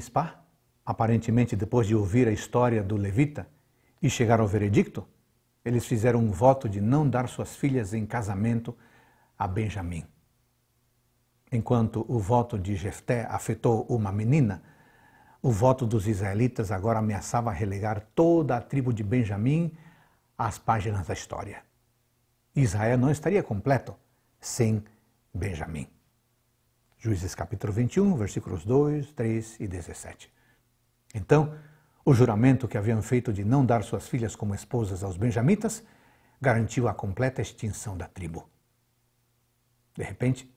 Mispah, aparentemente depois de ouvir a história do levita e chegar ao veredicto, eles fizeram um voto de não dar suas filhas em casamento a Benjamim. Enquanto o voto de Jefté afetou uma menina, o voto dos israelitas agora ameaçava relegar toda a tribo de Benjamim às páginas da história. Israel não estaria completo sem Benjamim. Juízes capítulo 21, versículos 2, 3 e 17. Então, o juramento que haviam feito de não dar suas filhas como esposas aos benjamitas garantiu a completa extinção da tribo. De repente,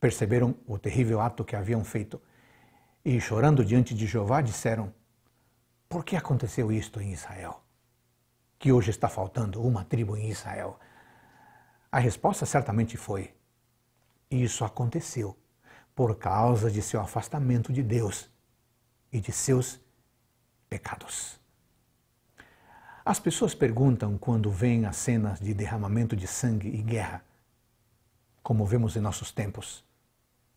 perceberam o terrível ato que haviam feito e, chorando diante de Jeová, disseram: Por que aconteceu isto em Israel? Que hoje está faltando uma tribo em Israel? A resposta certamente foi: Isso aconteceu por causa de seu afastamento de Deus e de seus pecados. As pessoas perguntam quando vêm as cenas de derramamento de sangue e guerra, como vemos em nossos tempos,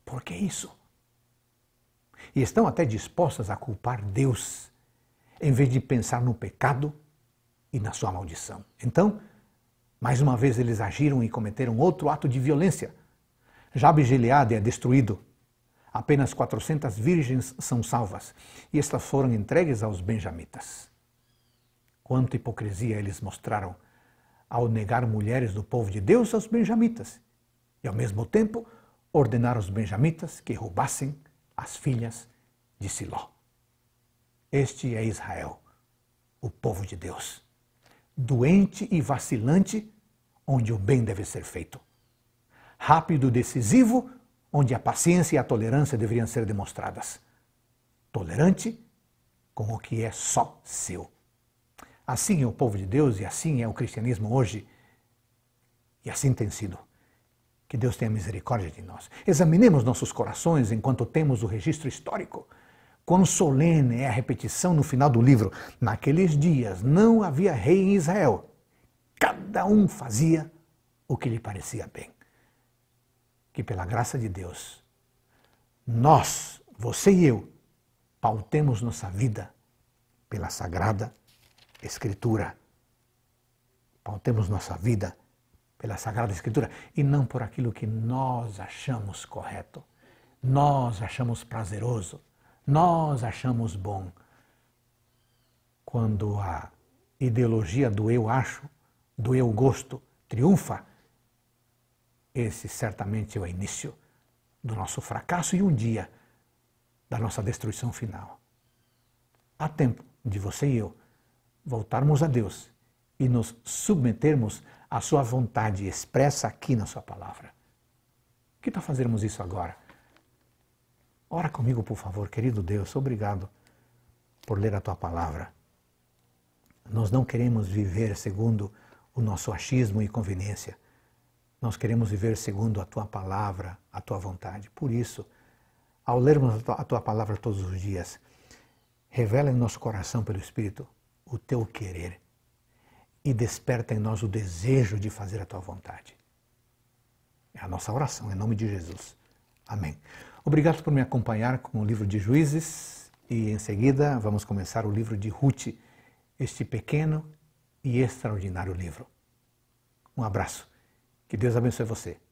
por que isso? E estão até dispostas a culpar Deus, em vez de pensar no pecado e na sua maldição. Então, mais uma vez eles agiram e cometeram outro ato de violência. Jabes Gileade é destruído Apenas 400 virgens são salvas e estas foram entregues aos benjamitas. Quanta hipocrisia eles mostraram ao negar mulheres do povo de Deus aos benjamitas e, ao mesmo tempo, ordenar aos benjamitas que roubassem as filhas de Siló. Este é Israel, o povo de Deus, doente e vacilante, onde o bem deve ser feito, rápido e decisivo, onde a paciência e a tolerância deveriam ser demonstradas. Tolerante com o que é só seu. Assim é o povo de Deus e assim é o cristianismo hoje. E assim tem sido. Que Deus tenha misericórdia de nós. Examinemos nossos corações enquanto temos o registro histórico. Quão solene é a repetição no final do livro: Naqueles dias não havia rei em Israel. Cada um fazia o que lhe parecia bem que, pela graça de Deus, nós, você e eu, pautemos nossa vida pela Sagrada Escritura. Pautemos nossa vida pela Sagrada Escritura e não por aquilo que nós achamos correto, nós achamos prazeroso, nós achamos bom. Quando a ideologia do eu acho, do eu gosto triunfa, esse certamente é o início do nosso fracasso e um dia da nossa destruição final. Há tempo de você e eu voltarmos a Deus e nos submetermos à Sua vontade expressa aqui na Sua palavra. Que tal fazermos isso agora? Ora comigo, por favor, querido Deus, obrigado por ler a Tua palavra. Nós não queremos viver segundo o nosso achismo e conveniência nós queremos viver segundo a tua palavra, a tua vontade. Por isso, ao lermos a tua palavra todos os dias, revela em nosso coração pelo Espírito o teu querer e desperta em nós o desejo de fazer a tua vontade. É a nossa oração, em nome de Jesus. Amém. Obrigado por me acompanhar com o livro de Juízes e em seguida vamos começar o livro de Ruth, este pequeno e extraordinário livro. Um abraço. Que Deus abençoe você.